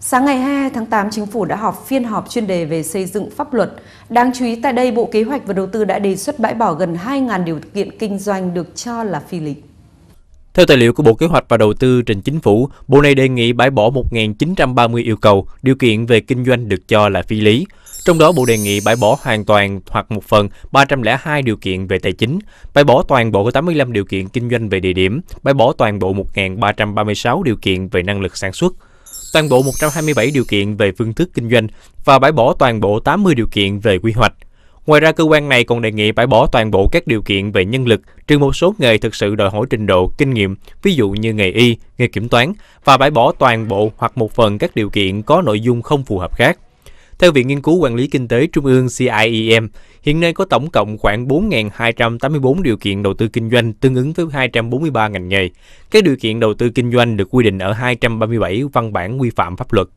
Sáng ngày 22 tháng 8, Chính phủ đã họp phiên họp chuyên đề về xây dựng pháp luật. Đáng chú ý tại đây, Bộ Kế hoạch và Đầu tư đã đề xuất bãi bỏ gần 2.000 điều kiện kinh doanh được cho là phi lý. Theo tài liệu của Bộ Kế hoạch và Đầu tư trình chính phủ, Bộ này đề nghị bãi bỏ 1.930 yêu cầu, điều kiện về kinh doanh được cho là phi lý. Trong đó, Bộ đề nghị bãi bỏ hoàn toàn hoặc một phần 302 điều kiện về tài chính, bãi bỏ toàn bộ 85 điều kiện kinh doanh về địa điểm, bãi bỏ toàn bộ 1.336 điều kiện về năng lực sản xuất, toàn bộ 127 điều kiện về phương thức kinh doanh và bãi bỏ toàn bộ 80 điều kiện về quy hoạch. Ngoài ra, cơ quan này còn đề nghị bãi bỏ toàn bộ các điều kiện về nhân lực, trừ một số nghề thực sự đòi hỏi trình độ, kinh nghiệm, ví dụ như nghề y, nghề kiểm toán, và bãi bỏ toàn bộ hoặc một phần các điều kiện có nội dung không phù hợp khác. Theo Viện Nghiên cứu Quản lý Kinh tế Trung ương CIEM, hiện nay có tổng cộng khoảng 4.284 điều kiện đầu tư kinh doanh tương ứng với 243 ngành nghề. Các điều kiện đầu tư kinh doanh được quy định ở 237 văn bản quy phạm pháp luật.